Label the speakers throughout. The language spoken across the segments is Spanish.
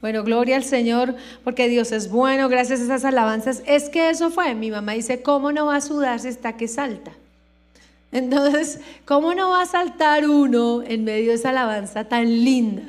Speaker 1: Bueno, gloria al Señor, porque Dios es bueno, gracias a esas alabanzas. Es que eso fue, mi mamá dice, ¿cómo no va a sudarse hasta que salta? Entonces, ¿cómo no va a saltar uno en medio de esa alabanza tan linda?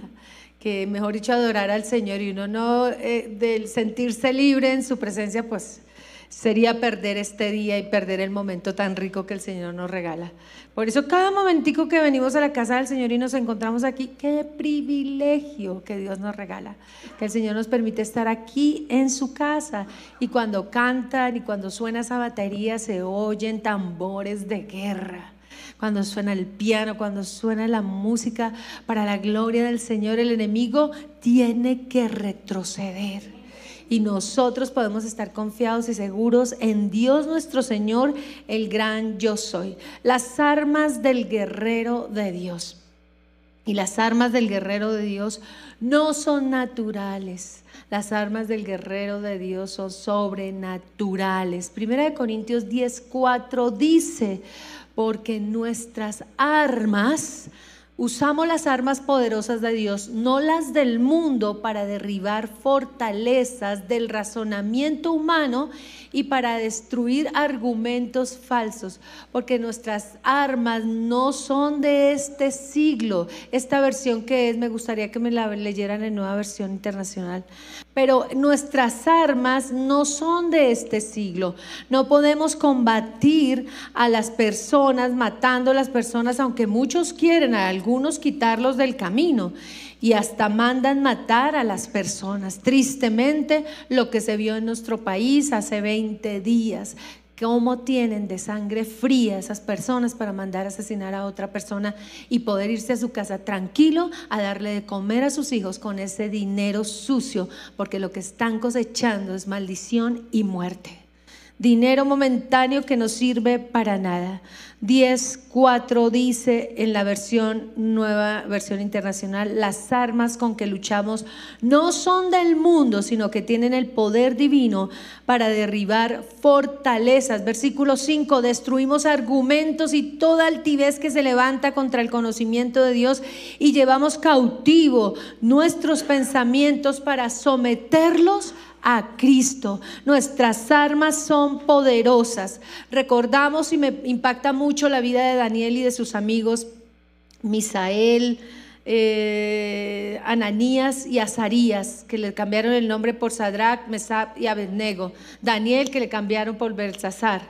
Speaker 1: Que mejor dicho, adorar al Señor y uno no, eh, del sentirse libre en su presencia, pues sería perder este día y perder el momento tan rico que el Señor nos regala. Por eso cada momentico que venimos a la casa del Señor y nos encontramos aquí, qué privilegio que Dios nos regala, que el Señor nos permite estar aquí en su casa. Y cuando cantan y cuando suena esa batería se oyen tambores de guerra cuando suena el piano, cuando suena la música para la gloria del Señor, el enemigo tiene que retroceder y nosotros podemos estar confiados y seguros en Dios nuestro Señor, el gran yo soy. Las armas del guerrero de Dios. Y las armas del guerrero de Dios no son naturales. Las armas del guerrero de Dios son sobrenaturales. Primera de Corintios 10.4 dice, porque nuestras armas Usamos las armas poderosas de Dios, no las del mundo, para derribar fortalezas del razonamiento humano y para destruir argumentos falsos, porque nuestras armas no son de este siglo. Esta versión que es, me gustaría que me la leyeran en nueva versión internacional. Pero nuestras armas no son de este siglo. No podemos combatir a las personas matando a las personas, aunque muchos quieren, a algunos quitarlos del camino y hasta mandan matar a las personas. Tristemente, lo que se vio en nuestro país hace 20 20 días. ¿Cómo tienen de sangre fría esas personas para mandar a asesinar a otra persona y poder irse a su casa tranquilo a darle de comer a sus hijos con ese dinero sucio? Porque lo que están cosechando es maldición y muerte dinero momentáneo que no sirve para nada. 10.4 dice en la versión nueva, versión internacional, las armas con que luchamos no son del mundo, sino que tienen el poder divino para derribar fortalezas. Versículo 5, destruimos argumentos y toda altivez que se levanta contra el conocimiento de Dios y llevamos cautivo nuestros pensamientos para someterlos a Cristo. Nuestras armas son poderosas. Recordamos y me impacta mucho la vida de Daniel y de sus amigos, Misael, eh, Ananías y Azarías, que le cambiaron el nombre por Sadrach, Mesab y Abednego. Daniel, que le cambiaron por Belsasar.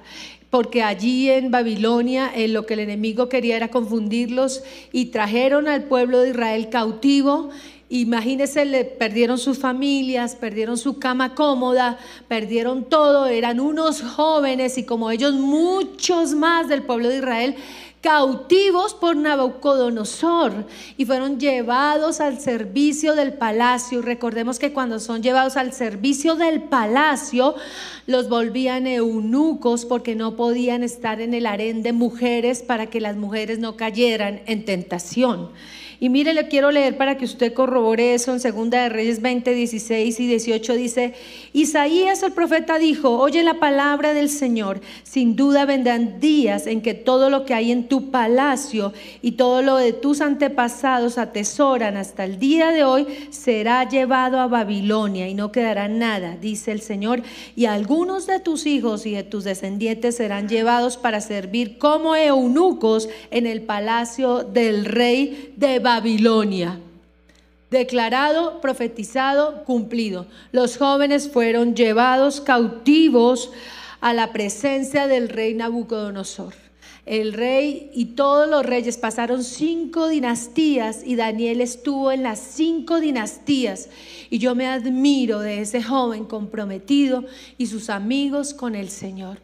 Speaker 1: Porque allí en Babilonia en eh, lo que el enemigo quería era confundirlos y trajeron al pueblo de Israel cautivo Imagínense, le perdieron sus familias, perdieron su cama cómoda, perdieron todo, eran unos jóvenes y como ellos muchos más del pueblo de Israel cautivos por Nabucodonosor y fueron llevados al servicio del palacio. Recordemos que cuando son llevados al servicio del palacio, los volvían eunucos porque no podían estar en el harén de mujeres para que las mujeres no cayeran en tentación. Y mire, le quiero leer para que usted corrobore eso en Segunda de Reyes 20, 16 y 18 dice, Isaías el profeta dijo, oye la palabra del Señor, sin duda vendrán días en que todo lo que hay en tu palacio y todo lo de tus antepasados atesoran hasta el día de hoy será llevado a Babilonia y no quedará nada, dice el Señor, y algunos de tus hijos y de tus descendientes serán llevados para servir como eunucos en el palacio del rey de Babilonia. Declarado, profetizado, cumplido. Los jóvenes fueron llevados cautivos a la presencia del rey Nabucodonosor. El rey y todos los reyes pasaron cinco dinastías y Daniel estuvo en las cinco dinastías. Y yo me admiro de ese joven comprometido y sus amigos con el Señor.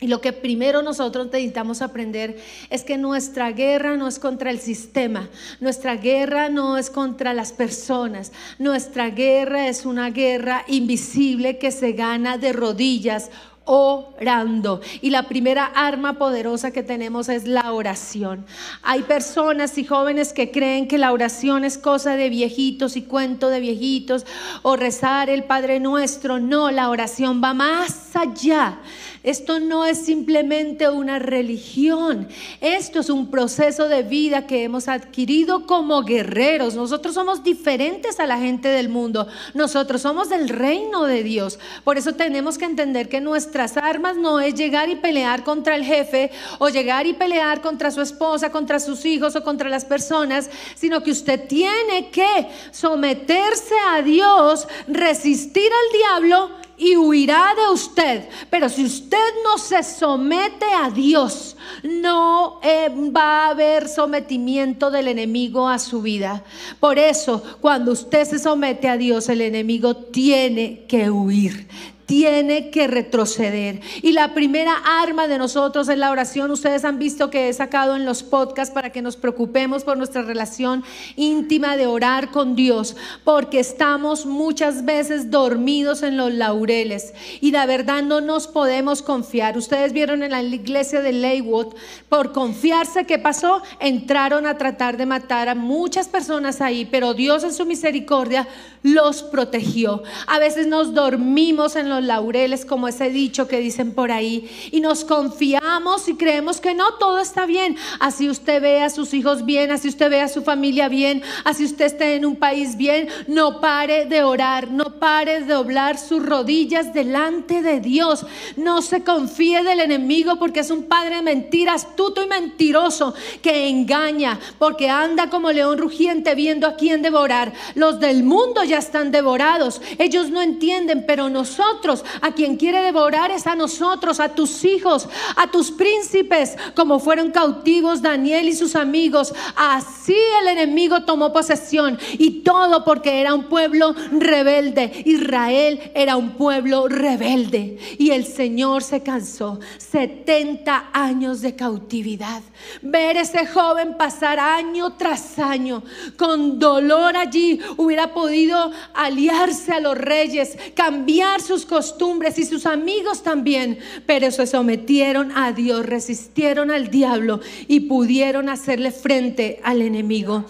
Speaker 1: Y lo que primero nosotros necesitamos aprender es que nuestra guerra no es contra el sistema, nuestra guerra no es contra las personas, nuestra guerra es una guerra invisible que se gana de rodillas orando. Y la primera arma poderosa que tenemos es la oración. Hay personas y jóvenes que creen que la oración es cosa de viejitos y cuento de viejitos o rezar el Padre Nuestro. No, la oración va más allá. Esto no es simplemente una religión. Esto es un proceso de vida que hemos adquirido como guerreros. Nosotros somos diferentes a la gente del mundo. Nosotros somos del reino de Dios. Por eso tenemos que entender que nuestras armas no es llegar y pelear contra el jefe o llegar y pelear contra su esposa, contra sus hijos o contra las personas, sino que usted tiene que someterse a Dios, resistir al diablo y huirá de usted. Pero si usted no se somete a Dios, no eh, va a haber sometimiento del enemigo a su vida. Por eso, cuando usted se somete a Dios, el enemigo tiene que huir, tiene que retroceder. Y la primera arma de nosotros es la oración. Ustedes han visto que he sacado en los podcasts para que nos preocupemos por nuestra relación íntima de orar con Dios, porque estamos muchas veces dormidos en los laureles y la verdad no nos podemos confiar. Ustedes vieron en la iglesia de Leywood, por confiarse, ¿qué pasó? Entraron a tratar de matar a muchas personas ahí, pero Dios en su misericordia los protegió. A veces nos dormimos en los laureles, como ese dicho que dicen por ahí, y nos confiamos y creemos que no, todo está bien. Así usted ve a sus hijos bien, así usted ve a su familia bien, así usted esté en un país bien, no pare de orar, no pare de doblar sus rodillas delante de Dios. No se confíe del enemigo porque es un padre de mentira, astuto y mentiroso que engaña, porque anda como león rugiente viendo a quién devorar. Los del mundo ya están devorados, ellos no entienden, pero nosotros a quien quiere devorar es a nosotros, a tus hijos, a tus príncipes, como fueron cautivos Daniel y sus amigos. Así el enemigo tomó posesión y todo porque era un pueblo rebelde. Israel era un pueblo rebelde y el Señor se cansó. 70 años de cautividad. Ver ese joven pasar año tras año con dolor allí hubiera podido aliarse a los reyes, cambiar sus costumbres y sus amigos también, pero se sometieron a Dios, resistieron al diablo y pudieron hacerle frente al enemigo.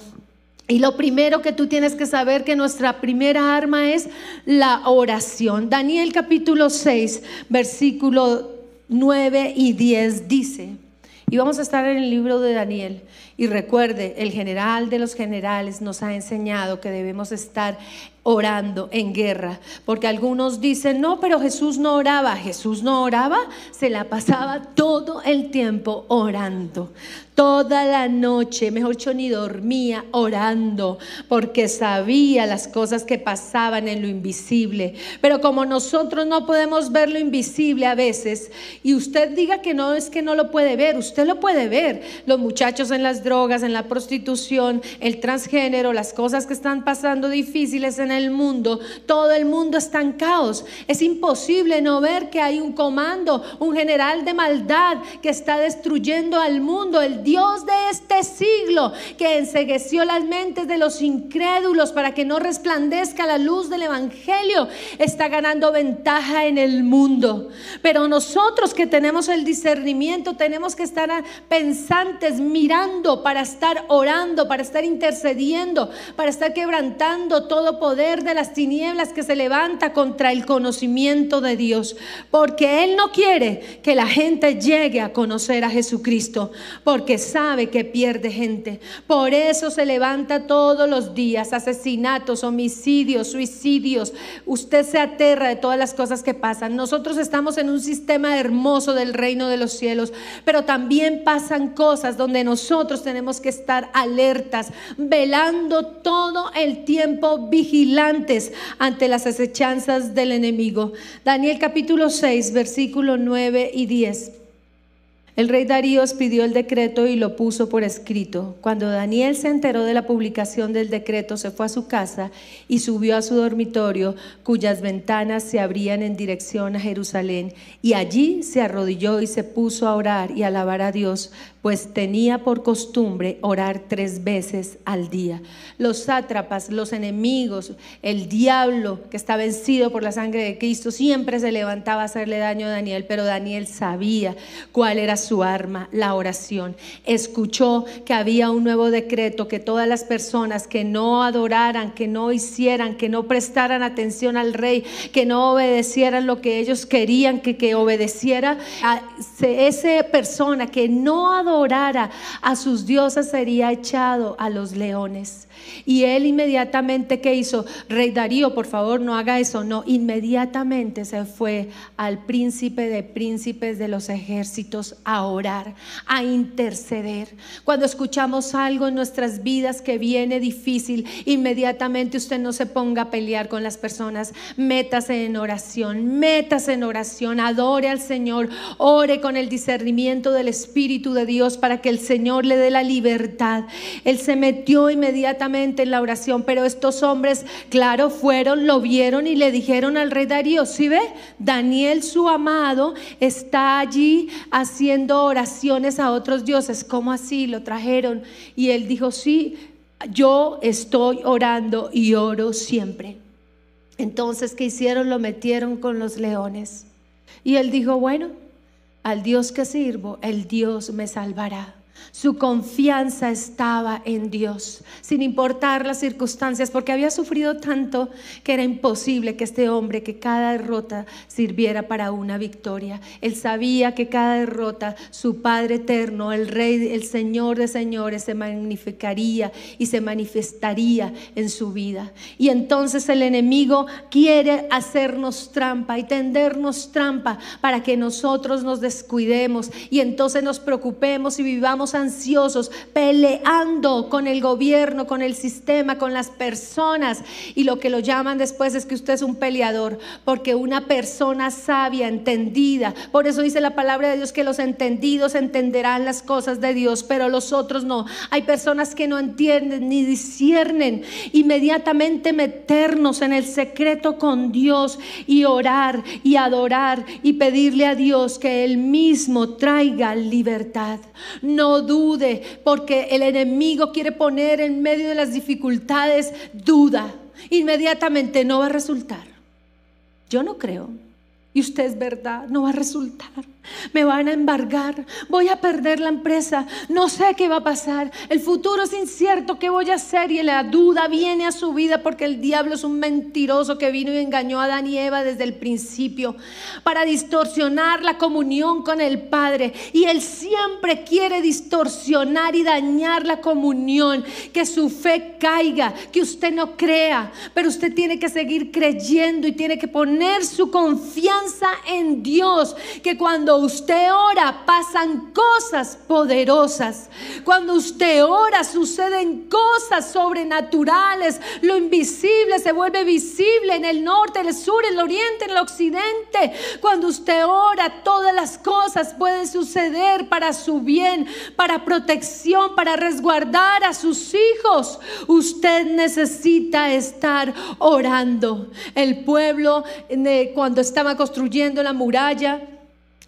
Speaker 1: Y lo primero que tú tienes que saber que nuestra primera arma es la oración. Daniel capítulo 6, versículo 9 y 10 dice, y vamos a estar en el libro de Daniel. Y recuerde, el general de los generales nos ha enseñado que debemos estar orando en guerra, porque algunos dicen, no, pero Jesús no oraba, Jesús no oraba, se la pasaba todo el tiempo orando, toda la noche, mejor dicho, ni dormía orando, porque sabía las cosas que pasaban en lo invisible, pero como nosotros no podemos ver lo invisible a veces, y usted diga que no es que no lo puede ver, usted lo puede ver, los muchachos en las drogas, en la prostitución, el transgénero, las cosas que están pasando difíciles en el mundo. Todo el mundo está en caos. Es imposible no ver que hay un comando, un general de maldad que está destruyendo al mundo, el Dios de este siglo, que ensegueció las mentes de los incrédulos para que no resplandezca la luz del Evangelio, está ganando ventaja en el mundo. Pero nosotros que tenemos el discernimiento, tenemos que estar pensantes, mirando para estar orando, para estar intercediendo, para estar quebrantando todo poder de las tinieblas que se levanta contra el conocimiento de Dios, porque Él no quiere que la gente llegue a conocer a Jesucristo, porque sabe que pierde gente. Por eso se levanta todos los días asesinatos, homicidios, suicidios. Usted se aterra de todas las cosas que pasan. Nosotros estamos en un sistema hermoso del reino de los cielos, pero también pasan cosas donde nosotros tenemos que estar alertas, velando todo el tiempo vigilando antes ante las acechanzas del enemigo. Daniel capítulo 6, versículo 9 y 10. El rey Darío pidió el decreto y lo puso por escrito. Cuando Daniel se enteró de la publicación del decreto, se fue a su casa y subió a su dormitorio, cuyas ventanas se abrían en dirección a Jerusalén. Y allí se arrodilló y se puso a orar y alabar a Dios, pues tenía por costumbre orar tres veces al día. Los sátrapas, los enemigos, el diablo que está vencido por la sangre de Cristo, siempre se levantaba a hacerle daño a Daniel, pero Daniel sabía cuál era su arma, la oración. Escuchó que había un nuevo decreto, que todas las personas que no adoraran, que no hicieran, que no prestaran atención al rey, que no obedecieran lo que ellos querían que, obedeciera, a esa persona que no adorara, orara a sus dioses sería echado a los leones. Y él inmediatamente, ¿qué hizo? Rey Darío, por favor, no haga eso. No, inmediatamente se fue al príncipe de príncipes de los ejércitos a orar, a interceder. Cuando escuchamos algo en nuestras vidas que viene difícil, inmediatamente usted no se ponga a pelear con las personas. Métase en oración, métase en oración, adore al Señor, ore con el discernimiento del Espíritu de Dios para que el Señor le dé la libertad. Él se metió inmediatamente en la oración, pero estos hombres, claro, fueron, lo vieron y le dijeron al rey Darío, si ¿sí ve, Daniel su amado está allí haciendo oraciones a otros dioses. ¿Cómo así? Lo trajeron. Y él dijo, sí, yo estoy orando y oro siempre. Entonces, ¿qué hicieron? Lo metieron con los leones. Y él dijo, bueno, al Dios que sirvo, el Dios me salvará. Su confianza estaba en Dios, sin importar las circunstancias, porque había sufrido tanto que era imposible que este hombre, que cada derrota sirviera para una victoria. Él sabía que cada derrota, su Padre eterno, el Rey, el Señor de señores, se magnificaría y se manifestaría en su vida. Y entonces el enemigo quiere hacernos trampa y tendernos trampa para que nosotros nos descuidemos y entonces nos preocupemos y vivamos ansiosos, peleando con el gobierno, con el sistema, con las personas. Y lo que lo llaman después es que usted es un peleador, porque una persona sabia, entendida, por eso dice la palabra de Dios que los entendidos entenderán las cosas de Dios, pero los otros no. Hay personas que no entienden ni disciernen. Inmediatamente meternos en el secreto con Dios y orar y adorar y pedirle a Dios que Él mismo traiga libertad. No dude, porque el enemigo quiere poner en medio de las dificultades duda. Inmediatamente no va a resultar. Yo no creo. Y usted es verdad, no va a resultar. Me van a embargar, voy a perder la empresa, no sé qué va a pasar, el futuro es incierto, ¿qué voy a hacer? Y la duda viene a su vida porque el diablo es un mentiroso que vino y engañó a Adán y Eva desde el principio para distorsionar la comunión con el Padre. Y él siempre quiere distorsionar y dañar la comunión, que su fe caiga, que usted no crea, pero usted tiene que seguir creyendo y tiene que poner su confianza en Dios, que cuando usted ora pasan cosas poderosas. Cuando usted ora suceden cosas sobrenaturales. Lo invisible se vuelve visible en el norte, en el sur, en el oriente, en el occidente. Cuando usted ora todas las cosas pueden suceder para su bien, para protección, para resguardar a sus hijos. Usted necesita estar orando. El pueblo eh, cuando estaba construyendo la muralla,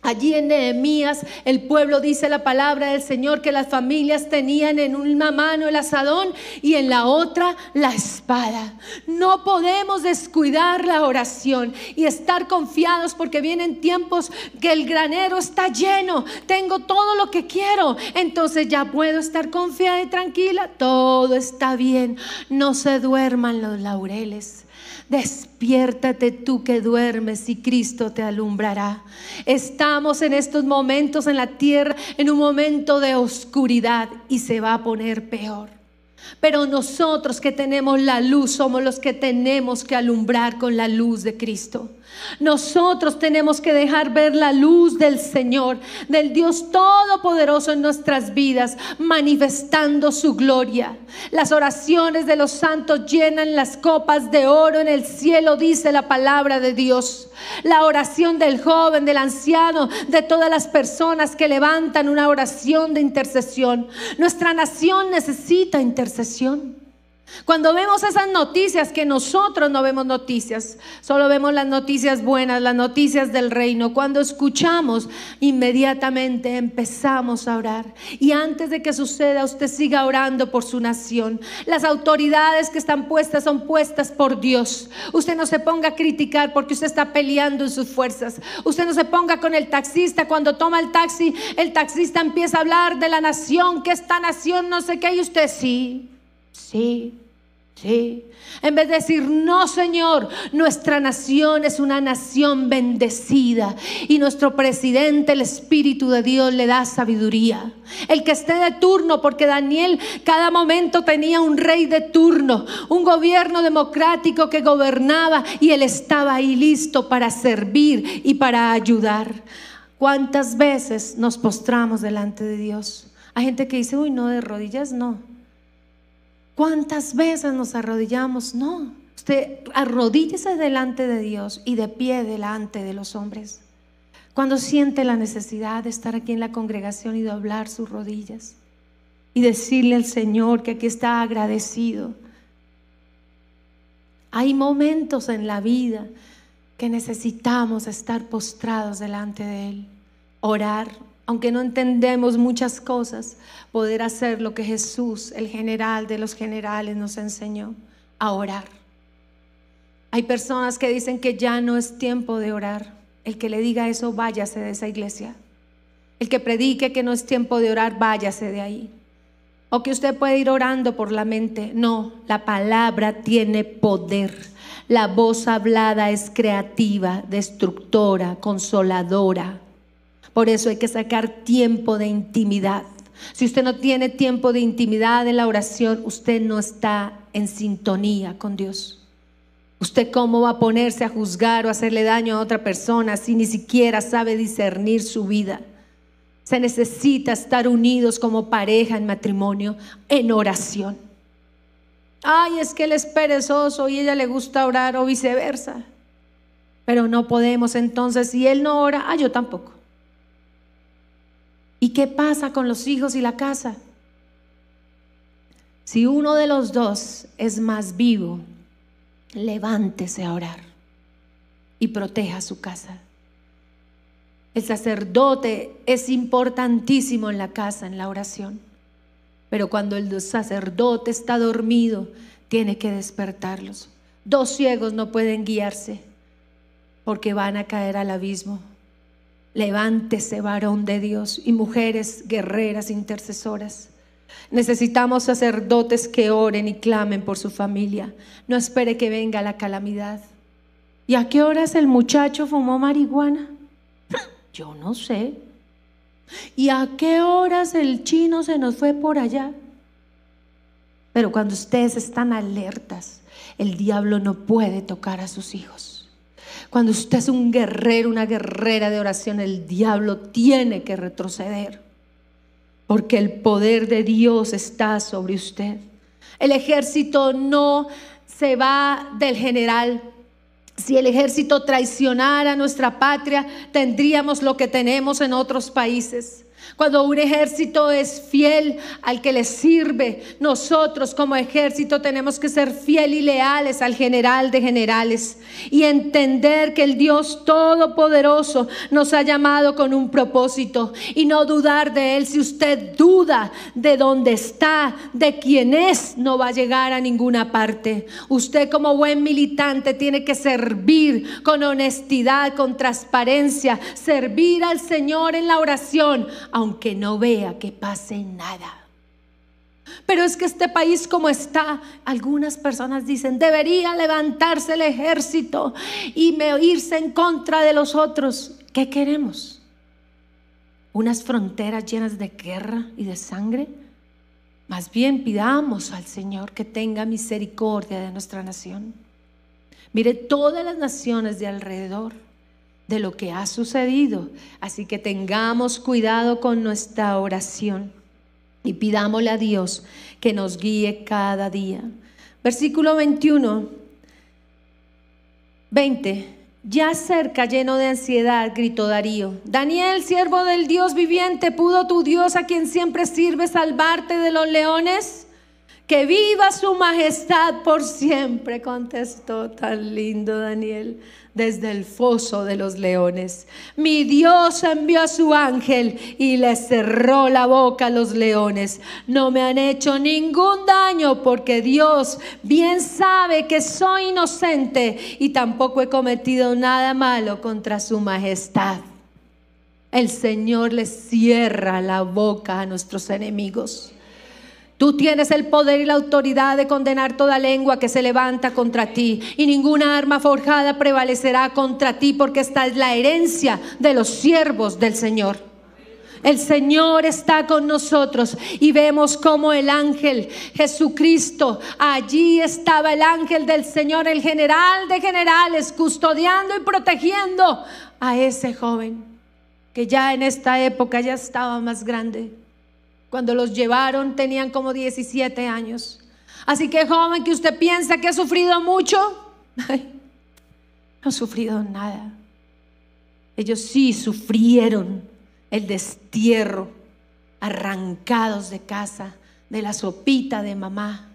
Speaker 1: Allí en Nehemías el pueblo dice la palabra del Señor que las familias tenían en una mano el asadón y en la otra la espada. No podemos descuidar la oración y estar confiados porque vienen tiempos que el granero está lleno, tengo todo lo que quiero, entonces ya puedo estar confiada y tranquila, todo está bien, no se duerman los laureles. Despiértate tú que duermes y Cristo te alumbrará. Estamos en estos momentos en la tierra, en un momento de oscuridad y se va a poner peor. Pero nosotros que tenemos la luz somos los que tenemos que alumbrar con la luz de Cristo. Nosotros tenemos que dejar ver la luz del Señor, del Dios Todopoderoso en nuestras vidas, manifestando su gloria. Las oraciones de los santos llenan las copas de oro en el cielo, dice la palabra de Dios. La oración del joven, del anciano, de todas las personas que levantan una oración de intercesión. Nuestra nación necesita intercesión. Cuando vemos esas noticias, que nosotros no vemos noticias, solo vemos las noticias buenas, las noticias del reino, cuando escuchamos, inmediatamente empezamos a orar. Y antes de que suceda, usted siga orando por su nación. Las autoridades que están puestas son puestas por Dios. Usted no se ponga a criticar porque usted está peleando en sus fuerzas. Usted no se ponga con el taxista. Cuando toma el taxi, el taxista empieza a hablar de la nación, que esta nación no sé qué, y usted sí sí, sí. En vez de decir, no, Señor, nuestra nación es una nación bendecida y nuestro presidente, el Espíritu de Dios, le da sabiduría. El que esté de turno, porque Daniel cada momento tenía un rey de turno, un gobierno democrático que gobernaba y él estaba ahí listo para servir y para ayudar. ¿Cuántas veces nos postramos delante de Dios? Hay gente que dice, uy, no, de rodillas no. ¿Cuántas veces nos arrodillamos? No. Usted arrodíllese delante de Dios y de pie delante de los hombres. Cuando siente la necesidad de estar aquí en la congregación y doblar sus rodillas y decirle al Señor que aquí está agradecido. Hay momentos en la vida que necesitamos estar postrados delante de Él, orar, aunque no entendemos muchas cosas, poder hacer lo que Jesús, el general de los generales, nos enseñó, a orar. Hay personas que dicen que ya no es tiempo de orar. El que le diga eso, váyase de esa iglesia. El que predique que no es tiempo de orar, váyase de ahí. O que usted puede ir orando por la mente. No, la palabra tiene poder. La voz hablada es creativa, destructora, consoladora. Por eso hay que sacar tiempo de intimidad. Si usted no tiene tiempo de intimidad en la oración, usted no está en sintonía con Dios. ¿Usted cómo va a ponerse a juzgar o hacerle daño a otra persona si ni siquiera sabe discernir su vida? Se necesita estar unidos como pareja en matrimonio, en oración. Ay, es que él es perezoso y ella le gusta orar o viceversa. Pero no podemos entonces, si él no ora, ah, yo tampoco. ¿Y qué pasa con los hijos y la casa? Si uno de los dos es más vivo, levántese a orar y proteja su casa. El sacerdote es importantísimo en la casa, en la oración. Pero cuando el sacerdote está dormido, tiene que despertarlos. Dos ciegos no pueden guiarse porque van a caer al abismo. Levántese varón de Dios y mujeres guerreras intercesoras. Necesitamos sacerdotes que oren y clamen por su familia. No espere que venga la calamidad. ¿Y a qué horas el muchacho fumó marihuana? Yo no sé. ¿Y a qué horas el chino se nos fue por allá? Pero cuando ustedes están alertas, el diablo no puede tocar a sus hijos. Cuando usted es un guerrero, una guerrera de oración, el diablo tiene que retroceder. Porque el poder de Dios está sobre usted. El ejército no se va del general. Si el ejército traicionara nuestra patria, tendríamos lo que tenemos en otros países. Cuando un ejército es fiel al que le sirve, nosotros como ejército tenemos que ser fiel y leales al general de generales y entender que el Dios Todopoderoso nos ha llamado con un propósito y no dudar de Él. Si usted duda de dónde está, de quién es, no va a llegar a ninguna parte. Usted como buen militante tiene que servir con honestidad, con transparencia, servir al Señor en la oración aunque no vea que pase nada. Pero es que este país como está, algunas personas dicen, debería levantarse el ejército y irse en contra de los otros. ¿Qué queremos? ¿Unas fronteras llenas de guerra y de sangre? Más bien pidamos al Señor que tenga misericordia de nuestra nación. Mire, todas las naciones de alrededor de lo que ha sucedido. Así que tengamos cuidado con nuestra oración y pidámosle a Dios que nos guíe cada día. Versículo 21, 20. Ya cerca, lleno de ansiedad, gritó Darío. Daniel, siervo del Dios viviente, ¿pudo tu Dios a quien siempre sirve salvarte de los leones? Que viva su majestad por siempre, contestó tan lindo Daniel desde el foso de los leones. Mi Dios envió a su ángel y le cerró la boca a los leones. No me han hecho ningún daño porque Dios bien sabe que soy inocente y tampoco he cometido nada malo contra su majestad. El Señor le cierra la boca a nuestros enemigos. Tú tienes el poder y la autoridad de condenar toda lengua que se levanta contra ti y ninguna arma forjada prevalecerá contra ti porque esta es la herencia de los siervos del Señor. El Señor está con nosotros y vemos como el ángel Jesucristo, allí estaba el ángel del Señor, el general de generales, custodiando y protegiendo a ese joven que ya en esta época ya estaba más grande cuando los llevaron tenían como 17 años. Así que joven que usted piensa que ha sufrido mucho, no ha sufrido nada. Ellos sí sufrieron el destierro, arrancados de casa, de la sopita de mamá,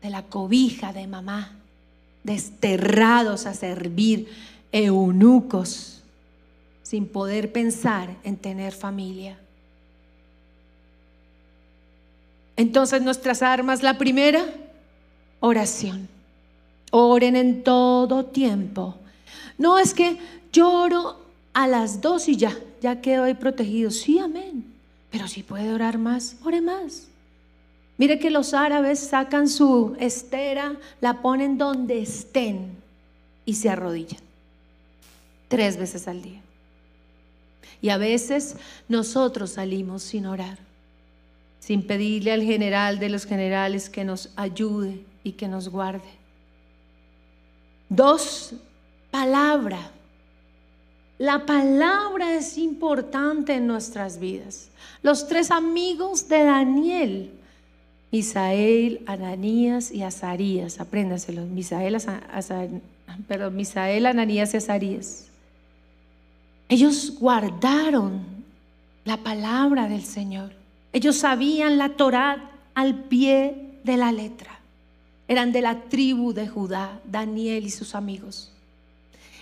Speaker 1: de la cobija de mamá, desterrados a servir eunucos sin poder pensar en tener familia. Entonces nuestras armas, la primera, oración. Oren en todo tiempo. No es que lloro a las dos y ya, ya quedo ahí protegido. Sí, amén. Pero si puede orar más, ore más. Mire que los árabes sacan su estera, la ponen donde estén y se arrodillan. Tres veces al día. Y a veces nosotros salimos sin orar sin pedirle al general de los generales que nos ayude y que nos guarde. Dos, palabra. La palabra es importante en nuestras vidas. Los tres amigos de Daniel, Misael, Ananías y Azarías, apréndaselo, Misael, perdón, Misael, Ananías y Azarías. Ellos guardaron la palabra del Señor. Ellos sabían la Torá al pie de la letra. Eran de la tribu de Judá, Daniel y sus amigos.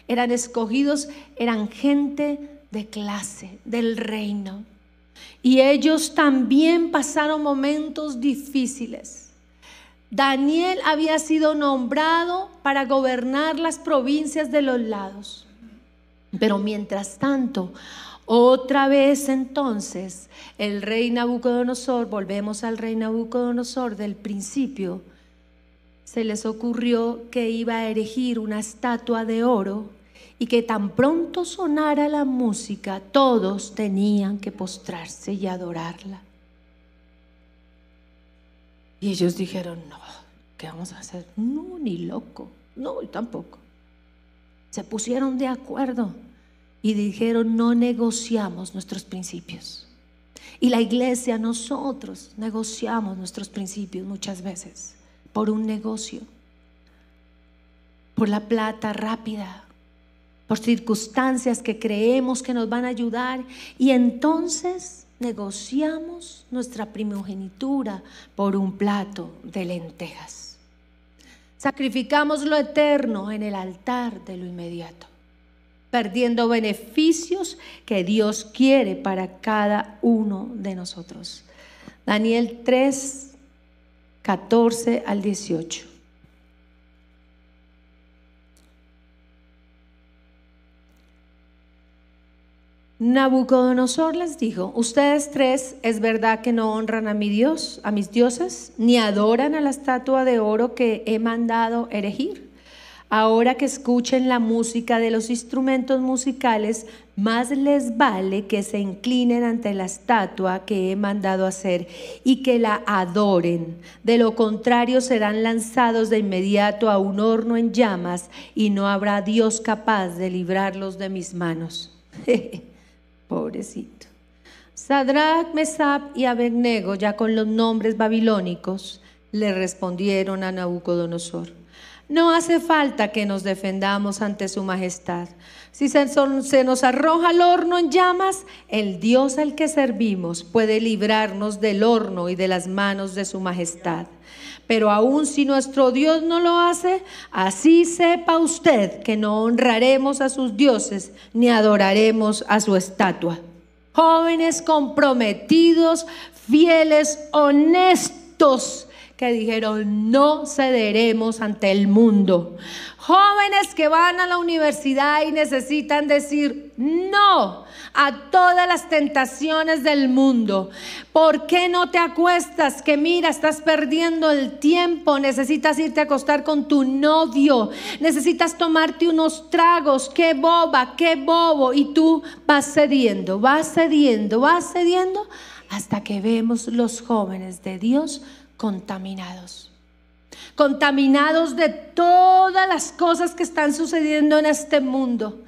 Speaker 1: Eran escogidos, eran gente de clase, del reino. Y ellos también pasaron momentos difíciles. Daniel había sido nombrado para gobernar las provincias de los lados. Pero mientras tanto, otra vez entonces, el rey Nabucodonosor, volvemos al rey Nabucodonosor del principio, se les ocurrió que iba a erigir una estatua de oro y que tan pronto sonara la música, todos tenían que postrarse y adorarla. Y ellos dijeron, no, ¿qué vamos a hacer? No, ni loco, no, tampoco. Se pusieron de acuerdo y dijeron, no negociamos nuestros principios. Y la iglesia, nosotros negociamos nuestros principios muchas veces por un negocio, por la plata rápida, por circunstancias que creemos que nos van a ayudar y entonces negociamos nuestra primogenitura por un plato de lentejas. Sacrificamos lo eterno en el altar de lo inmediato perdiendo beneficios que Dios quiere para cada uno de nosotros. Daniel 3, 14 al 18. Nabucodonosor les dijo, ustedes tres es verdad que no honran a mi Dios, a mis dioses, ni adoran a la estatua de oro que he mandado erigir. Ahora que escuchen la música de los instrumentos musicales, más les vale que se inclinen ante la estatua que he mandado hacer y que la adoren. De lo contrario serán lanzados de inmediato a un horno en llamas y no habrá Dios capaz de librarlos de mis manos. Pobrecito. Sadrach, Mesab y Abednego, ya con los nombres babilónicos, le respondieron a Nabucodonosor. No hace falta que nos defendamos ante su majestad. Si se, nos arroja el horno en llamas, el Dios al que servimos puede librarnos del horno y de las manos de su majestad. Pero aun si nuestro Dios no lo hace, así sepa usted que no honraremos a sus dioses ni adoraremos a su estatua. Jóvenes comprometidos, fieles, honestos que dijeron, no cederemos ante el mundo. Jóvenes que van a la universidad y necesitan decir no a todas las tentaciones del mundo. ¿Por qué no te acuestas? Que mira, estás perdiendo el tiempo. Necesitas irte a acostar con tu novio. Necesitas tomarte unos tragos. Qué boba, qué bobo. Y tú vas cediendo, vas cediendo, vas cediendo hasta que vemos los jóvenes de Dios contaminados. Contaminados de todas las cosas que están sucediendo en este mundo.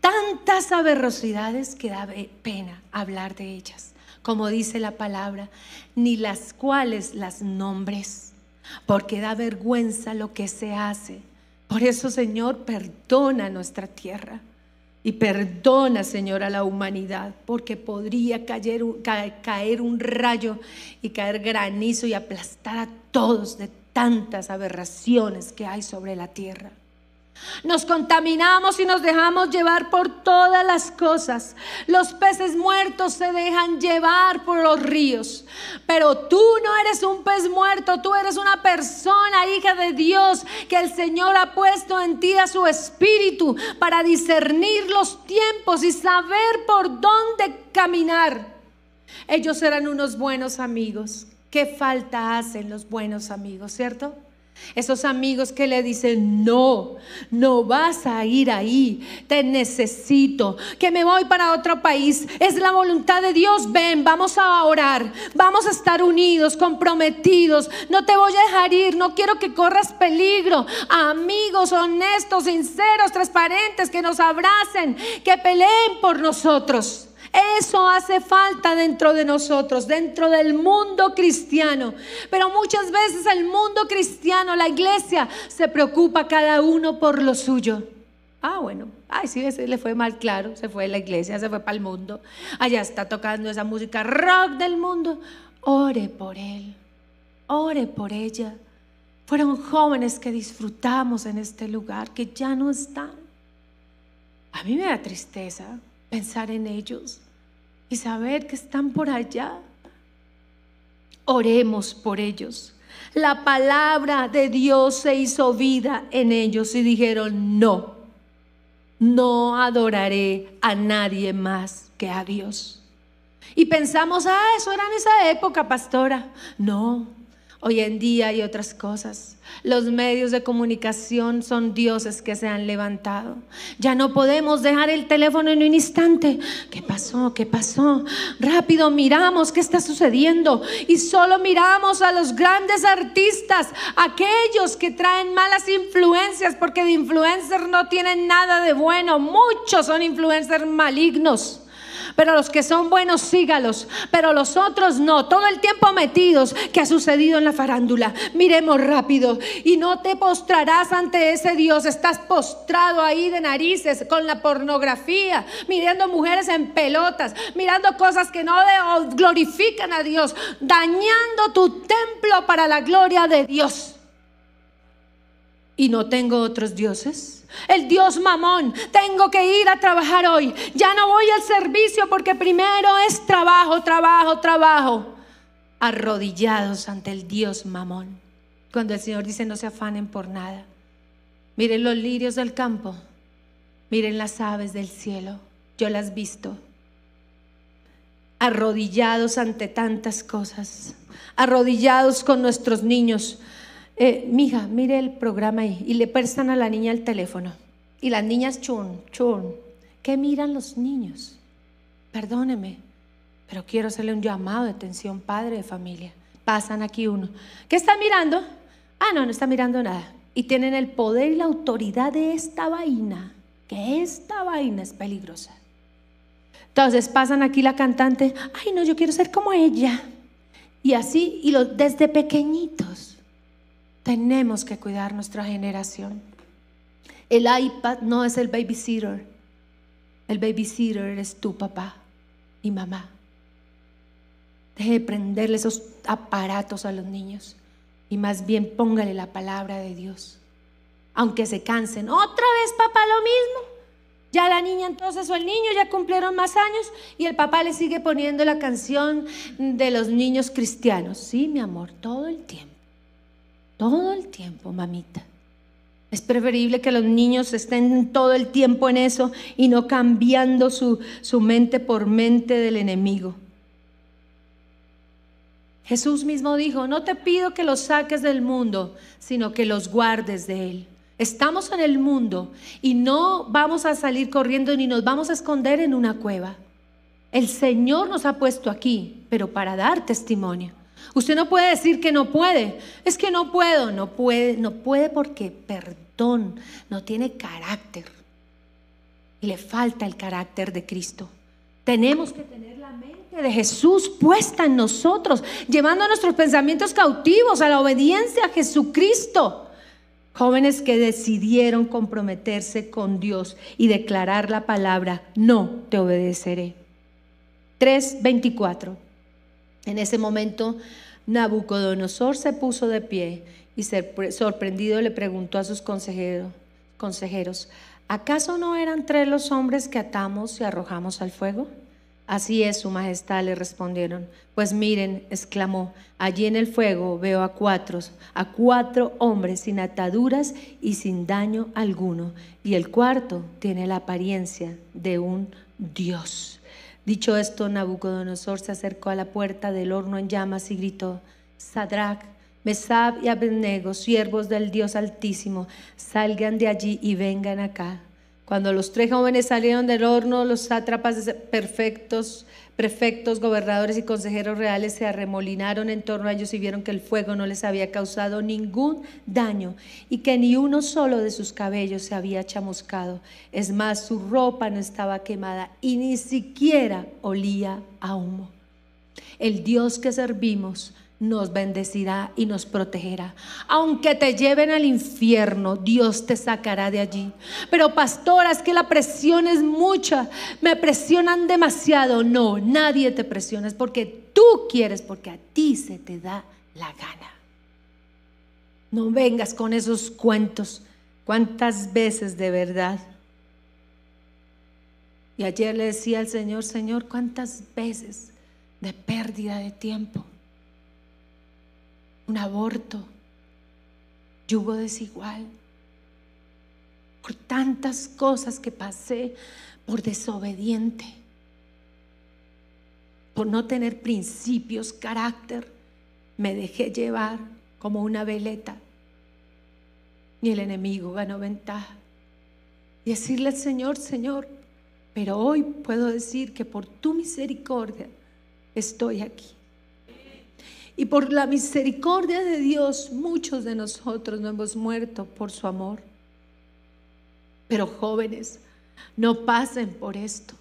Speaker 1: Tantas aberrosidades que da pena hablar de ellas, como dice la palabra, ni las cuales las nombres, porque da vergüenza lo que se hace. Por eso, Señor, perdona nuestra tierra. Y perdona, Señor, a la humanidad, porque podría caer, caer un rayo y caer granizo y aplastar a todos de tantas aberraciones que hay sobre la tierra. Nos contaminamos y nos dejamos llevar por todas las cosas. Los peces muertos se dejan llevar por los ríos. Pero tú no eres un pez muerto, tú eres una persona, hija de Dios, que el Señor ha puesto en ti a su espíritu para discernir los tiempos y saber por dónde caminar. Ellos eran unos buenos amigos. ¿Qué falta hacen los buenos amigos, cierto? Esos amigos que le dicen, no, no vas a ir ahí, te necesito, que me voy para otro país, es la voluntad de Dios, ven, vamos a orar, vamos a estar unidos, comprometidos, no te voy a dejar ir, no quiero que corras peligro. Amigos honestos, sinceros, transparentes, que nos abracen, que peleen por nosotros. Eso hace falta dentro de nosotros, dentro del mundo cristiano. Pero muchas veces el mundo cristiano, la iglesia, se preocupa cada uno por lo suyo. Ah, bueno, ay, sí, le fue mal, claro, se fue a la iglesia, se fue para el mundo. Allá está tocando esa música rock del mundo. Ore por él, ore por ella. Fueron jóvenes que disfrutamos en este lugar, que ya no están. A mí me da tristeza pensar en ellos y saber que están por allá. Oremos por ellos. La palabra de Dios se hizo vida en ellos y dijeron, no, no adoraré a nadie más que a Dios. Y pensamos, ah, eso era en esa época, pastora. No, Hoy en día hay otras cosas. Los medios de comunicación son dioses que se han levantado. Ya no podemos dejar el teléfono en un instante. ¿Qué pasó? ¿Qué pasó? Rápido miramos qué está sucediendo y solo miramos a los grandes artistas, aquellos que traen malas influencias, porque de influencers no tienen nada de bueno. Muchos son influencers malignos. Pero los que son buenos, sígalos. Pero los otros no. Todo el tiempo metidos que ha sucedido en la farándula. Miremos rápido. Y no te postrarás ante ese Dios. Estás postrado ahí de narices con la pornografía. Mirando mujeres en pelotas. Mirando cosas que no glorifican a Dios. Dañando tu templo para la gloria de Dios y no tengo otros dioses? El dios mamón, tengo que ir a trabajar hoy. Ya no voy al servicio porque primero es trabajo, trabajo, trabajo. Arrodillados ante el dios mamón. Cuando el Señor dice no se afanen por nada. Miren los lirios del campo. Miren las aves del cielo. Yo las visto. Arrodillados ante tantas cosas. Arrodillados con nuestros niños eh, mija, mire el programa ahí. Y le prestan a la niña el teléfono. Y las niñas chun, chun. ¿Qué miran los niños? Perdóneme, pero quiero hacerle un llamado de atención, padre de familia. Pasan aquí uno. ¿Qué está mirando? Ah, no, no está mirando nada. Y tienen el poder y la autoridad de esta vaina, que esta vaina es peligrosa. Entonces pasan aquí la cantante, ay no, yo quiero ser como ella. Y así, y los desde pequeñitos. Tenemos que cuidar nuestra generación. El iPad no es el babysitter. El babysitter es tu papá y mamá. Deje de prenderle esos aparatos a los niños y más bien póngale la palabra de Dios. Aunque se cansen, otra vez papá lo mismo. Ya la niña entonces o el niño ya cumplieron más años y el papá le sigue poniendo la canción de los niños cristianos. Sí, mi amor, todo el tiempo. Todo el tiempo, mamita. Es preferible que los niños estén todo el tiempo en eso y no cambiando su, su mente por mente del enemigo. Jesús mismo dijo, no te pido que los saques del mundo, sino que los guardes de él. Estamos en el mundo y no vamos a salir corriendo ni nos vamos a esconder en una cueva. El Señor nos ha puesto aquí, pero para dar testimonio. Usted no puede decir que no puede. Es que no puedo. No puede, no puede porque perdón no tiene carácter. Y le falta el carácter de Cristo. Tenemos que tener la mente de Jesús puesta en nosotros, llevando nuestros pensamientos cautivos a la obediencia a Jesucristo. Jóvenes que decidieron comprometerse con Dios y declarar la palabra, no te obedeceré. 3.24 en ese momento Nabucodonosor se puso de pie y sorprendido le preguntó a sus consejeros, ¿acaso no eran tres los hombres que atamos y arrojamos al fuego? Así es, Su Majestad, le respondieron. Pues miren, exclamó, allí en el fuego veo a cuatro, a cuatro hombres sin ataduras y sin daño alguno, y el cuarto tiene la apariencia de un dios. Dicho esto, Nabucodonosor se acercó a la puerta del horno en llamas y gritó, Sadrach, Mesab y Abednego, siervos del Dios Altísimo, salgan de allí y vengan acá. Cuando los tres jóvenes salieron del horno, los sátrapas perfectos, prefectos, gobernadores y consejeros reales se arremolinaron en torno a ellos y vieron que el fuego no les había causado ningún daño y que ni uno solo de sus cabellos se había chamuscado. Es más, su ropa no estaba quemada y ni siquiera olía a humo. El Dios que servimos nos bendecirá y nos protegerá. Aunque te lleven al infierno, Dios te sacará de allí. Pero pastora, es que la presión es mucha, me presionan demasiado. No, nadie te presiona, es porque tú quieres, porque a ti se te da la gana. No vengas con esos cuentos. ¿Cuántas veces de verdad? Y ayer le decía al Señor, Señor, ¿cuántas veces de pérdida de tiempo? un aborto, yugo desigual, por tantas cosas que pasé por desobediente, por no tener principios, carácter, me dejé llevar como una veleta y el enemigo ganó ventaja. Y decirle al Señor, Señor, pero hoy puedo decir que por tu misericordia estoy aquí. Y por la misericordia de Dios, muchos de nosotros no hemos muerto por su amor. Pero jóvenes, no pasen por esto.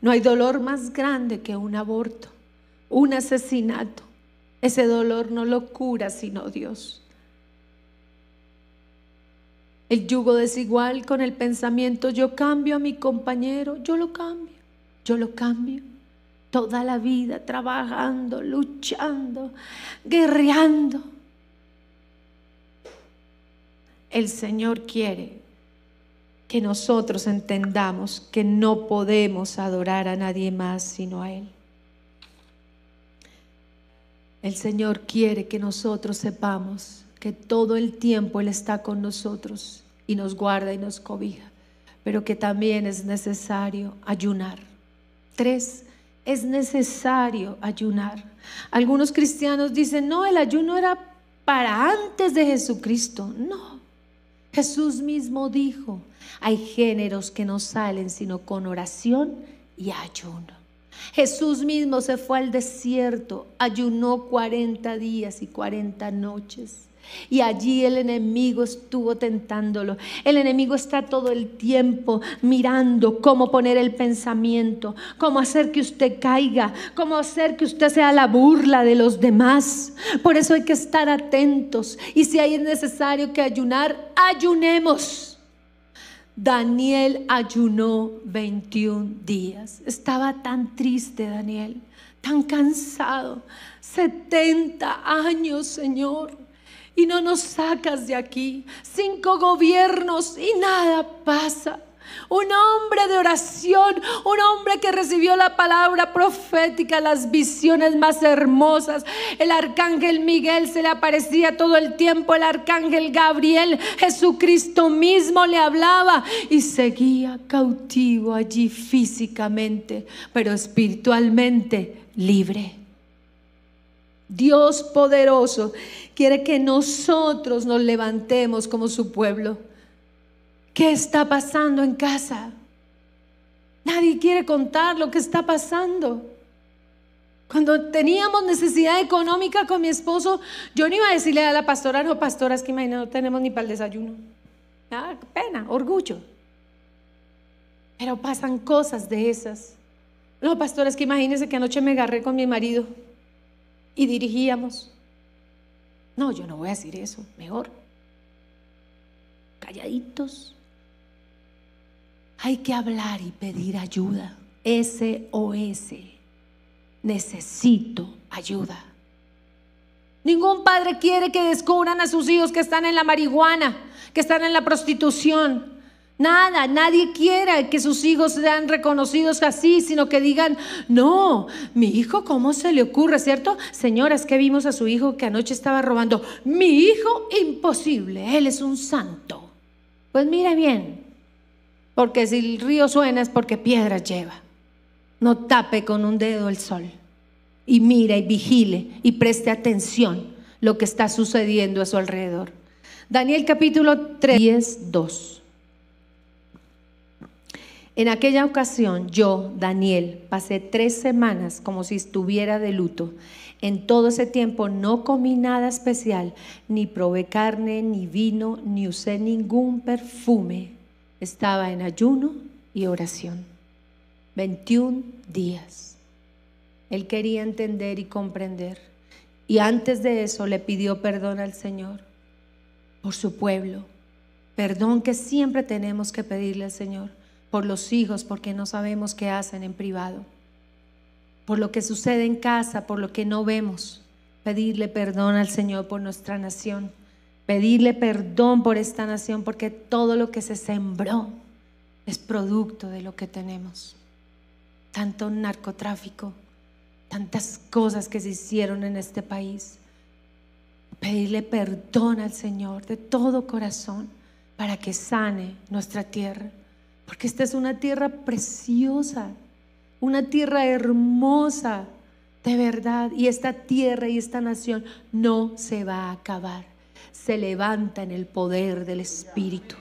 Speaker 1: No hay dolor más grande que un aborto, un asesinato. Ese dolor no lo cura sino Dios. El yugo desigual con el pensamiento, yo cambio a mi compañero, yo lo cambio, yo lo cambio toda la vida trabajando, luchando, guerreando. El Señor quiere que nosotros entendamos que no podemos adorar a nadie más sino a Él. El Señor quiere que nosotros sepamos que todo el tiempo Él está con nosotros y nos guarda y nos cobija, pero que también es necesario ayunar. Tres, es necesario ayunar. Algunos cristianos dicen, no, el ayuno era para antes de Jesucristo. No, Jesús mismo dijo, hay géneros que no salen sino con oración y ayuno. Jesús mismo se fue al desierto, ayunó 40 días y 40 noches. Y allí el enemigo estuvo tentándolo. El enemigo está todo el tiempo mirando cómo poner el pensamiento, cómo hacer que usted caiga, cómo hacer que usted sea la burla de los demás. Por eso hay que estar atentos. Y si hay es necesario que ayunar, ayunemos. Daniel ayunó 21 días. Estaba tan triste Daniel, tan cansado. 70 años, Señor y no nos sacas de aquí. Cinco gobiernos y nada pasa. Un hombre de oración, un hombre que recibió la palabra profética, las visiones más hermosas. El arcángel Miguel se le aparecía todo el tiempo, el arcángel Gabriel, Jesucristo mismo le hablaba y seguía cautivo allí físicamente, pero espiritualmente libre. Dios poderoso quiere que nosotros nos levantemos como su pueblo. ¿Qué está pasando en casa? Nadie quiere contar lo que está pasando. Cuando teníamos necesidad económica con mi esposo, yo no iba a decirle a la pastora, no, pastora, es que imagínense, no tenemos ni para el desayuno. Ah, pena, orgullo. Pero pasan cosas de esas. No, pastora, es que imagínense que anoche me agarré con mi marido y dirigíamos. No, yo no voy a decir eso, mejor. Calladitos. Hay que hablar y pedir ayuda. SOS. Necesito ayuda. Ningún padre quiere que descubran a sus hijos que están en la marihuana, que están en la prostitución, Nada, nadie quiera que sus hijos sean reconocidos así, sino que digan, no, mi hijo, ¿cómo se le ocurre, cierto? Señoras, que vimos a su hijo que anoche estaba robando. Mi hijo, imposible, él es un santo. Pues mire bien, porque si el río suena es porque piedra lleva. No tape con un dedo el sol. Y mira y vigile y preste atención lo que está sucediendo a su alrededor. Daniel capítulo 3, 10, 2. En aquella ocasión yo, Daniel, pasé tres semanas como si estuviera de luto. En todo ese tiempo no comí nada especial, ni probé carne, ni vino, ni usé ningún perfume. Estaba en ayuno y oración. 21 días. Él quería entender y comprender. Y antes de eso le pidió perdón al Señor por su pueblo. Perdón que siempre tenemos que pedirle al Señor por los hijos, porque no sabemos qué hacen en privado, por lo que sucede en casa, por lo que no vemos. Pedirle perdón al Señor por nuestra nación, pedirle perdón por esta nación, porque todo lo que se sembró es producto de lo que tenemos. Tanto narcotráfico, tantas cosas que se hicieron en este país. Pedirle perdón al Señor de todo corazón para que sane nuestra tierra porque esta es una tierra preciosa, una tierra hermosa, de verdad. Y esta tierra y esta nación no se va a acabar. Se levanta en el poder del Espíritu.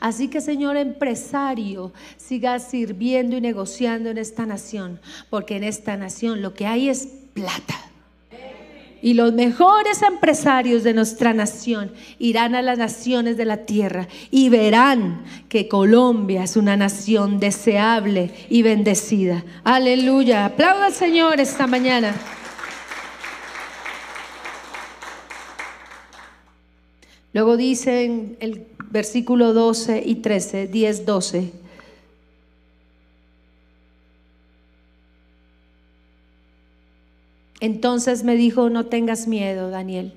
Speaker 1: Así que, señor empresario, siga sirviendo y negociando en esta nación, porque en esta nación lo que hay es plata. Y los mejores empresarios de nuestra nación irán a las naciones de la tierra y verán que Colombia es una nación deseable y bendecida. Aleluya. Aplauda al Señor esta mañana. Luego dicen el versículo 12 y 13, 10, 12. Entonces me dijo, no tengas miedo, Daniel.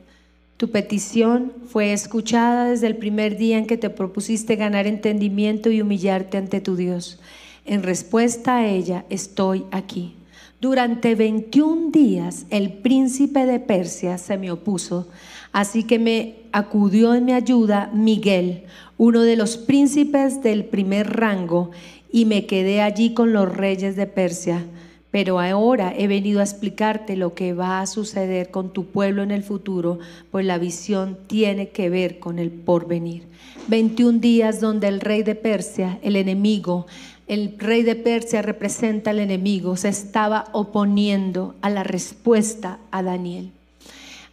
Speaker 1: Tu petición fue escuchada desde el primer día en que te propusiste ganar entendimiento y humillarte ante tu Dios. En respuesta a ella, estoy aquí. Durante 21 días el príncipe de Persia se me opuso, así que me acudió en mi ayuda Miguel, uno de los príncipes del primer rango, y me quedé allí con los reyes de Persia. Pero ahora he venido a explicarte lo que va a suceder con tu pueblo en el futuro, pues la visión tiene que ver con el porvenir. 21 días donde el rey de Persia, el enemigo, el rey de Persia representa al enemigo, se estaba oponiendo a la respuesta a Daniel.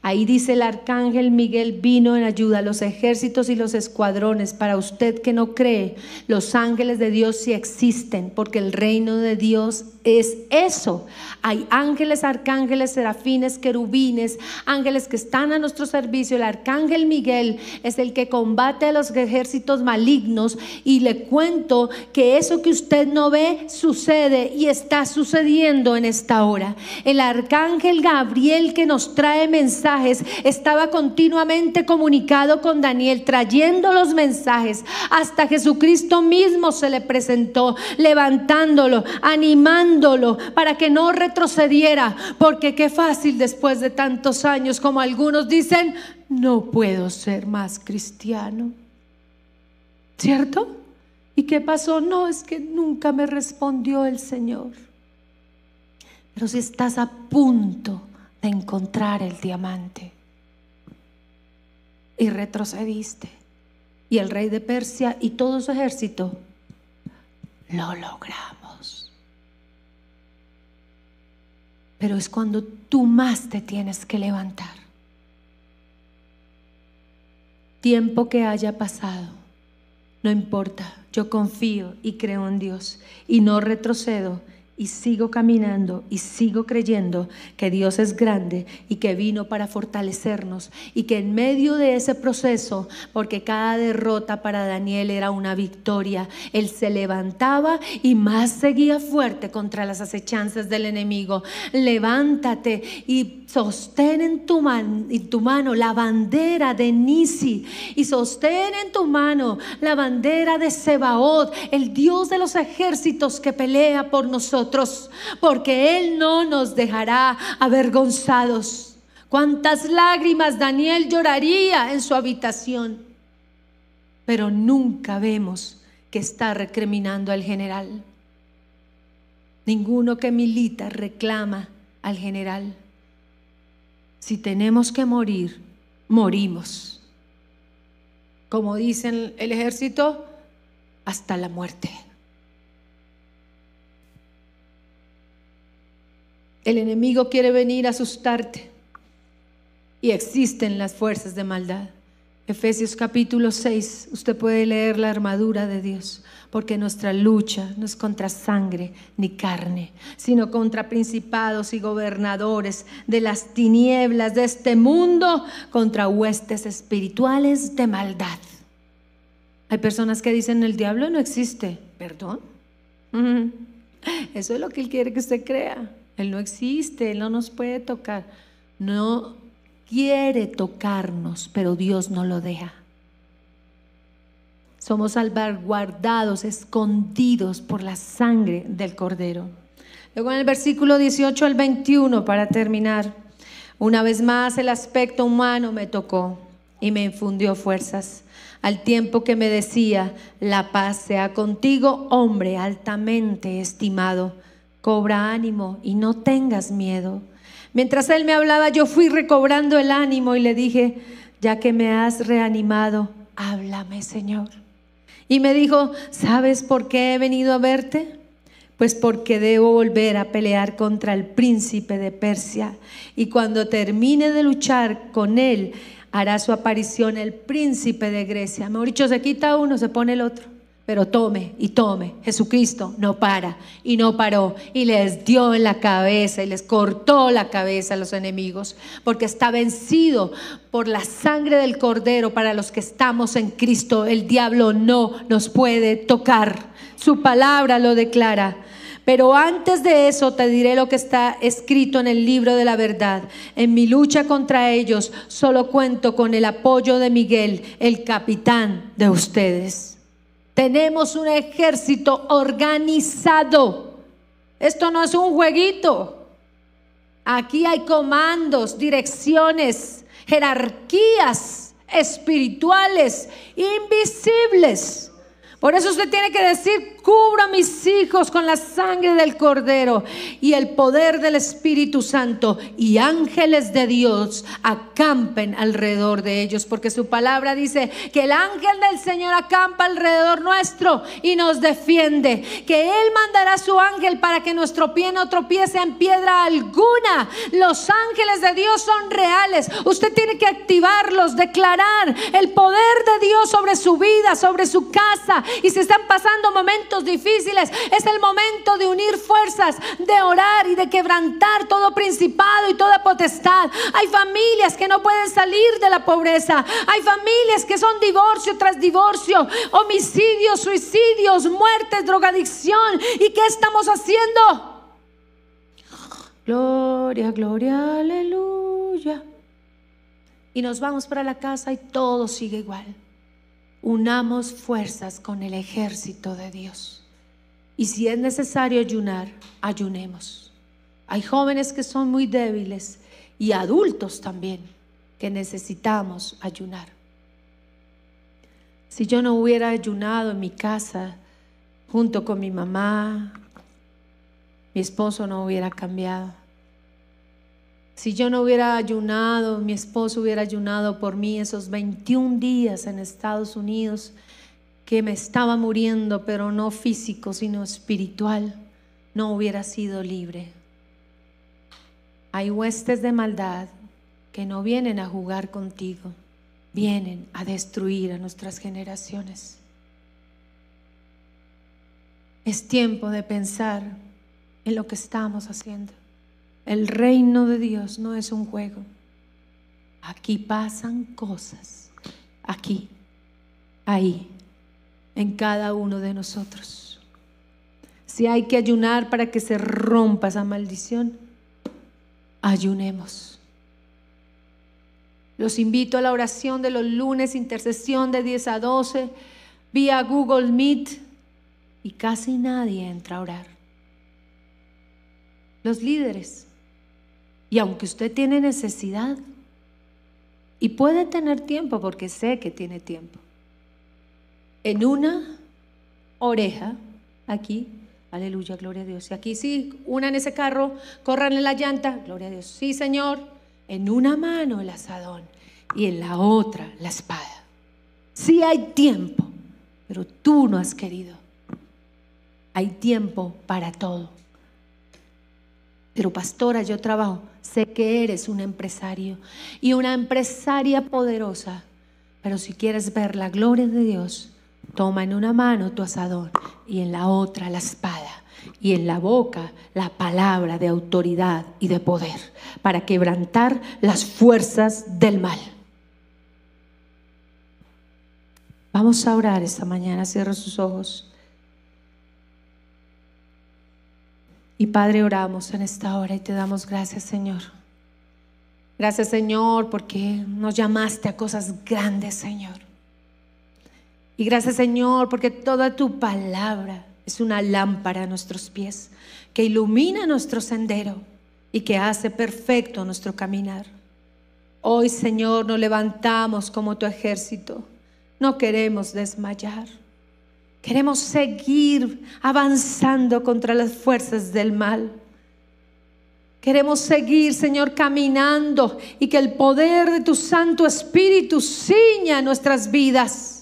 Speaker 1: Ahí dice el arcángel Miguel vino en ayuda a los ejércitos y los escuadrones. Para usted que no cree, los ángeles de Dios sí existen, porque el reino de Dios es eso. Hay ángeles, arcángeles, serafines, querubines, ángeles que están a nuestro servicio. El arcángel Miguel es el que combate a los ejércitos malignos y le cuento que eso que usted no ve sucede y está sucediendo en esta hora. El arcángel Gabriel que nos trae mensajes estaba continuamente comunicado con Daniel, trayendo los mensajes hasta Jesucristo mismo se le presentó, levantándolo, animando para que no retrocediera, porque qué fácil después de tantos años, como algunos dicen, no puedo ser más cristiano. ¿Cierto? ¿Y qué pasó? No, es que nunca me respondió el Señor. Pero si estás a punto de encontrar el diamante y retrocediste, y el rey de Persia y todo su ejército, lo logramos pero es cuando tú más te tienes que levantar. Tiempo que haya pasado, no importa, yo confío y creo en Dios y no retrocedo y sigo caminando y sigo creyendo que Dios es grande y que vino para fortalecernos y que en medio de ese proceso, porque cada derrota para Daniel era una victoria, él se levantaba y más seguía fuerte contra las acechanzas del enemigo. Levántate y sostén en tu, mano la bandera de Nisi y sostén en tu mano la bandera de Sebaot, el Dios de los ejércitos que pelea por nosotros porque Él no nos dejará avergonzados. Cuántas lágrimas Daniel lloraría en su habitación, pero nunca vemos que está recriminando al general. Ninguno que milita reclama al general. Si tenemos que morir, morimos. Como dicen el ejército, hasta la muerte. El enemigo quiere venir a asustarte y existen las fuerzas de maldad. Efesios capítulo 6, usted puede leer la armadura de Dios, porque nuestra lucha no es contra sangre ni carne, sino contra principados y gobernadores de las tinieblas de este mundo, contra huestes espirituales de maldad. Hay personas que dicen, el diablo no existe, perdón. Eso es lo que él quiere que usted crea. Él no existe, Él no nos puede tocar. No quiere tocarnos, pero Dios no lo deja. Somos salvaguardados, escondidos por la sangre del Cordero. Luego en el versículo 18 al 21, para terminar, una vez más el aspecto humano me tocó y me infundió fuerzas, al tiempo que me decía, la paz sea contigo, hombre altamente estimado cobra ánimo y no tengas miedo. Mientras él me hablaba, yo fui recobrando el ánimo y le dije, ya que me has reanimado, háblame, Señor. Y me dijo, ¿sabes por qué he venido a verte? Pues porque debo volver a pelear contra el príncipe de Persia. Y cuando termine de luchar con él, hará su aparición el príncipe de Grecia. Mejor dicho, se quita uno, se pone el otro pero tome y tome. Jesucristo no para y no paró y les dio en la cabeza y les cortó la cabeza a los enemigos, porque está vencido por la sangre del cordero para los que estamos en Cristo. El diablo no nos puede tocar. Su palabra lo declara. Pero antes de eso te diré lo que está escrito en el libro de la verdad. En mi lucha contra ellos solo cuento con el apoyo de Miguel, el capitán de ustedes. Tenemos un ejército organizado. Esto no es un jueguito. Aquí hay comandos, direcciones, jerarquías espirituales invisibles. Por eso usted tiene que decir, cubro a mis hijos con la sangre del Cordero y el poder del Espíritu Santo y ángeles de Dios acampen alrededor de ellos, porque su palabra dice que el ángel del Señor acampa alrededor nuestro y nos defiende, que Él mandará a su ángel para que nuestro pie no tropiece en piedra alguna. Los ángeles de Dios son reales, usted tiene que activarlos, declarar el poder de Dios sobre su vida, sobre su casa, y se están pasando momentos difíciles es el momento de unir fuerzas, de orar y de quebrantar todo principado y toda potestad. Hay familias que no pueden salir de la pobreza. Hay familias que son divorcio tras divorcio, homicidios, suicidios, muertes, drogadicción. ¿Y qué estamos haciendo? Gloria, gloria, aleluya. Y nos vamos para la casa y todo sigue igual unamos fuerzas con el ejército de Dios. Y si es necesario ayunar, ayunemos. Hay jóvenes que son muy débiles y adultos también que necesitamos ayunar. Si yo no hubiera ayunado en mi casa junto con mi mamá, mi esposo no hubiera cambiado. Si yo no hubiera ayunado, mi esposo hubiera ayunado por mí esos 21 días en Estados Unidos, que me estaba muriendo, pero no físico, sino espiritual, no hubiera sido libre. Hay huestes de maldad que no vienen a jugar contigo, vienen a destruir a nuestras generaciones. Es tiempo de pensar en lo que estamos haciendo. El reino de Dios no es un juego. Aquí pasan cosas. Aquí, ahí, en cada uno de nosotros. Si hay que ayunar para que se rompa esa maldición, ayunemos. Los invito a la oración de los lunes, intercesión de 10 a 12, vía Google Meet, y casi nadie entra a orar. Los líderes y aunque usted tiene necesidad, y puede tener tiempo porque sé que tiene tiempo, en una oreja, aquí, aleluya, gloria a Dios. Y aquí sí, una en ese carro, córranle la llanta, gloria a Dios. Sí, Señor, en una mano el asadón y en la otra la espada. Sí hay tiempo, pero tú no has querido. Hay tiempo para todo. Pero pastora, yo trabajo. Sé que eres un empresario y una empresaria poderosa. Pero si quieres ver la gloria de Dios, toma en una mano tu asador y en la otra la espada y en la boca la palabra de autoridad y de poder para quebrantar las fuerzas del mal. Vamos a orar esta mañana, cierra sus ojos. Y Padre, oramos en esta hora y te damos gracias, Señor. Gracias, Señor, porque nos llamaste a cosas grandes, Señor. Y gracias, Señor, porque toda tu palabra es una lámpara a nuestros pies, que ilumina nuestro sendero y que hace perfecto nuestro caminar. Hoy, Señor, nos levantamos como tu ejército. No queremos desmayar. Queremos seguir avanzando contra las fuerzas del mal. Queremos seguir, Señor, caminando y que el poder de tu Santo Espíritu ciña nuestras vidas.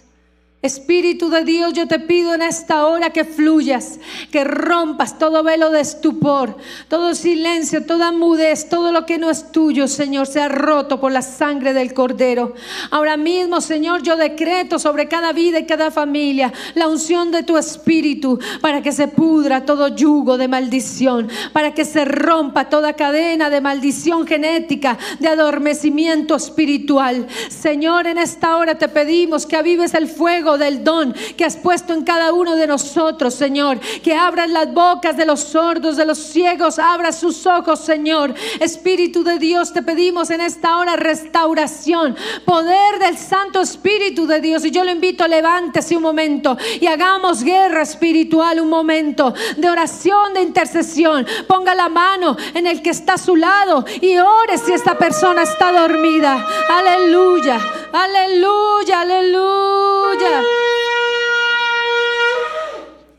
Speaker 1: Espíritu de Dios, yo te pido en esta hora que fluyas, que rompas todo velo de estupor, todo silencio, toda mudez, todo lo que no es tuyo, Señor, sea roto por la sangre del Cordero. Ahora mismo, Señor, yo decreto sobre cada vida y cada familia la unción de tu Espíritu para que se pudra todo yugo de maldición, para que se rompa toda cadena de maldición genética, de adormecimiento espiritual. Señor, en esta hora te pedimos que avives el fuego del don que has puesto en cada uno de nosotros, Señor. Que abras las bocas de los sordos, de los ciegos, Abra sus ojos, Señor. Espíritu de Dios, te pedimos en esta hora restauración, poder del Santo Espíritu de Dios. Y yo lo invito, levántese un momento y hagamos guerra espiritual, un momento de oración, de intercesión. Ponga la mano en el que está a su lado y ore si esta persona está dormida. Aleluya, aleluya, aleluya.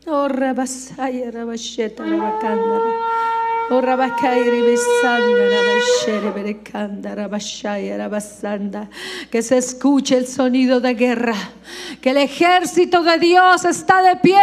Speaker 1: Oh, rabasaya, rabasheta, rabacándara. Oh, que se escuche el sonido de guerra. Que el ejército de Dios está de pie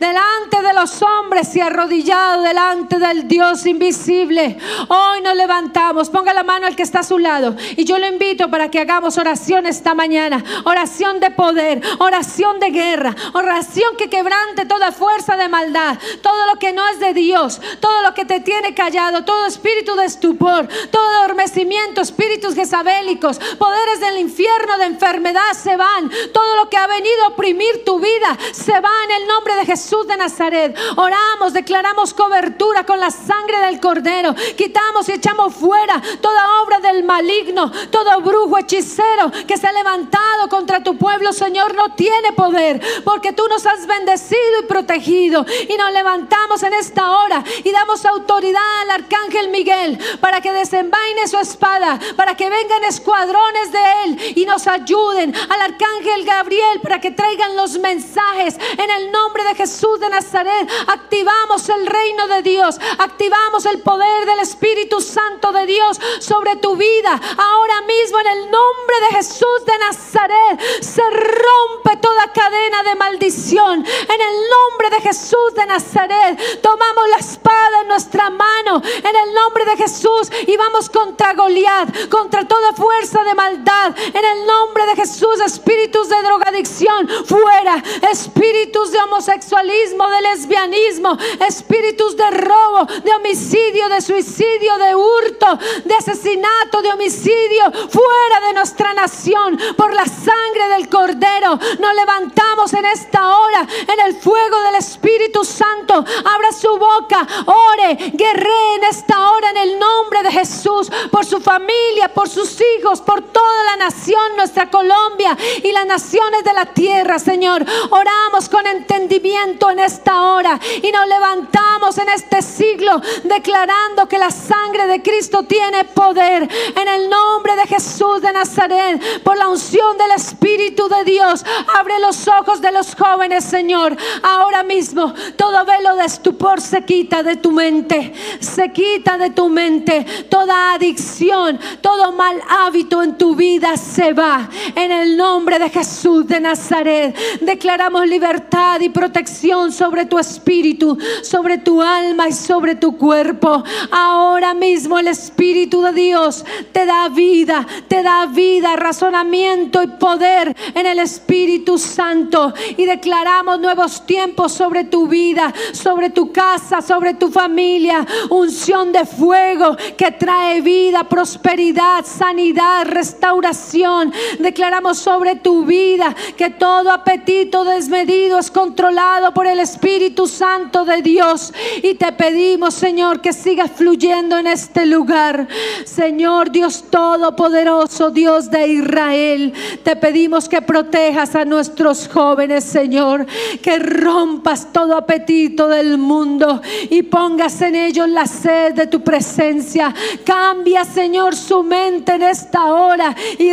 Speaker 1: delante de los hombres y arrodillado delante del Dios invisible. Hoy nos levantamos. Ponga la mano al que está a su lado. Y yo lo invito para que hagamos oración esta mañana. Oración de poder. Oración de guerra. Oración que quebrante toda fuerza de maldad. Todo lo que no es de Dios. Todo lo que te tiene callado todo espíritu de estupor, todo adormecimiento, espíritus jezabélicos, poderes del infierno, de enfermedad se van. Todo lo que ha venido a oprimir tu vida se va en el nombre de Jesús de Nazaret. Oramos, declaramos cobertura con la sangre del Cordero. Quitamos y echamos fuera toda obra del maligno, todo brujo, hechicero que se ha levantado contra tu pueblo, Señor, no tiene poder, porque tú nos has bendecido y protegido. Y nos levantamos en esta hora y damos autoridad al arcángel Miguel para que desenvaine su espada, para que vengan escuadrones de él y nos ayuden, al arcángel Gabriel para que traigan los mensajes. En el nombre de Jesús de Nazaret, activamos el reino de Dios, activamos el poder del Espíritu Santo de Dios sobre tu vida. Ahora mismo, en el nombre de Jesús de Nazaret, se rompe toda cadena de maldición. En el nombre de Jesús de Nazaret, tomamos la espada en nuestra mano en el nombre de Jesús y vamos contra Goliat, contra toda fuerza de maldad. En el nombre de Jesús, espíritus de drogadicción, fuera. Espíritus de homosexualismo, de lesbianismo, espíritus de robo, de homicidio, de suicidio, de hurto, de asesinato, de homicidio, fuera de nuestra nación por la sangre del Cordero. Nos levantamos en esta hora en el fuego del Espíritu Santo. Abra su boca, ore, Guerré en esta hora en el nombre de Jesús, por su familia, por sus hijos, por toda la nación, nuestra Colombia y las naciones de la tierra, Señor. Oramos con entendimiento en esta hora y nos levantamos en este siglo declarando que la sangre de Cristo tiene poder en el nombre de Jesús de Nazaret, por la unción del Espíritu de Dios. Abre los ojos de los jóvenes, Señor. Ahora mismo todo velo de estupor se quita de tu mente se quita de tu mente toda adicción, todo mal hábito en tu vida se va. En el nombre de Jesús de Nazaret, declaramos libertad y protección sobre tu espíritu, sobre tu alma y sobre tu cuerpo. Ahora mismo el Espíritu de Dios te da vida, te da vida, razonamiento y poder en el Espíritu Santo. Y declaramos nuevos tiempos sobre tu vida, sobre tu casa, sobre tu familia, unción de fuego que trae vida, prosperidad, sanidad, restauración. Declaramos sobre tu vida que todo apetito desmedido es controlado por el Espíritu Santo de Dios. Y te pedimos, Señor, que sigas fluyendo en este lugar. Señor Dios Todopoderoso, Dios de Israel, te pedimos que protejas a nuestros jóvenes, Señor, que rompas todo apetito del mundo y pongas en ellos la sed de tu presencia. Cambia, Señor, su mente en esta hora y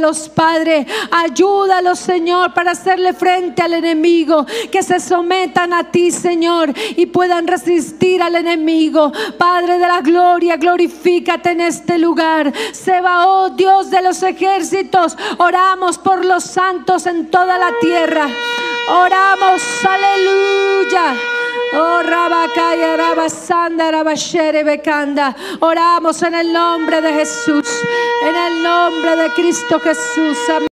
Speaker 1: los Padre. Ayúdalos, Señor, para hacerle frente al enemigo. Que se sometan a ti, Señor, y puedan resistir al enemigo. Padre de la gloria, glorifícate en este lugar. Seba, oh Dios de los ejércitos, oramos por los santos en toda la tierra. Oramos, aleluya. Oh, Rabacaya, Rabasanda, Rabashere, Becanda. Oramos en el nombre de Jesús, en el nombre de Cristo Jesús. Amén.